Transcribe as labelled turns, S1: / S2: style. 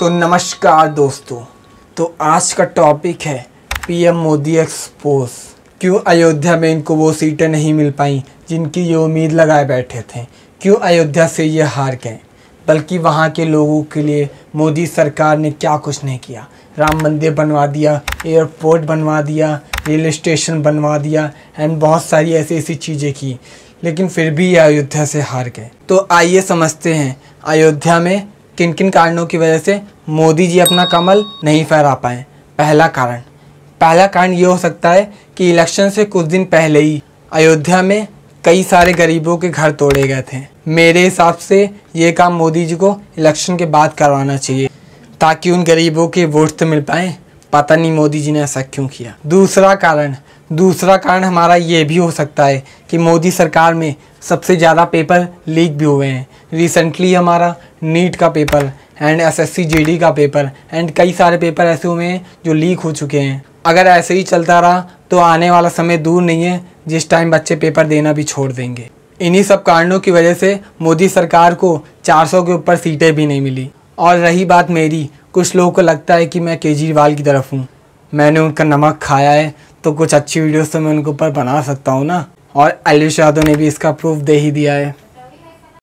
S1: तो नमस्कार दोस्तों तो आज का टॉपिक है पीएम मोदी एक्सपोज क्यों अयोध्या में इनको वो सीटें नहीं मिल पाई जिनकी ये उम्मीद लगाए बैठे थे क्यों अयोध्या से ये हार गए बल्कि वहाँ के लोगों के लिए मोदी सरकार ने क्या कुछ नहीं किया राम मंदिर बनवा दिया एयरपोर्ट बनवा दिया रेल स्टेशन बनवा दिया एंड बहुत सारी ऐसी ऐसी चीज़ें की लेकिन फिर भी ये अयोध्या से हार गए तो आइए समझते हैं अयोध्या में किन किन कारणों की वजह से मोदी जी अपना कमल नहीं फहरा पाए पहला कारण पहला कारण ये हो सकता है कि इलेक्शन से कुछ दिन पहले ही अयोध्या में कई सारे गरीबों के घर तोड़े गए थे मेरे हिसाब से ये काम मोदी जी को इलेक्शन के बाद करवाना चाहिए ताकि उन गरीबों के वोट तो मिल पाएँ पता नहीं मोदी जी ने ऐसा क्यों किया दूसरा कारण दूसरा कारण हमारा ये भी हो सकता है कि मोदी सरकार में सबसे ज़्यादा पेपर लीक भी हुए हैं रिसेंटली हमारा नीट का पेपर एंड एसएससी जीडी का पेपर एंड कई सारे पेपर ऐसे हुए हैं जो लीक हो चुके हैं अगर ऐसे ही चलता रहा तो आने वाला समय दूर नहीं है जिस टाइम बच्चे पेपर देना भी छोड़ देंगे इन्हीं सब कारणों की वजह से मोदी सरकार को 400 के ऊपर सीटें भी नहीं मिली और रही बात मेरी कुछ लोगों को लगता है कि मैं केजरीवाल की तरफ हूँ मैंने उनका नमक खाया है तो कुछ अच्छी वीडियोस तो मैं उनके ऊपर बना सकता हूँ ना और अलीश यादव ने भी इसका प्रूफ दे ही दिया है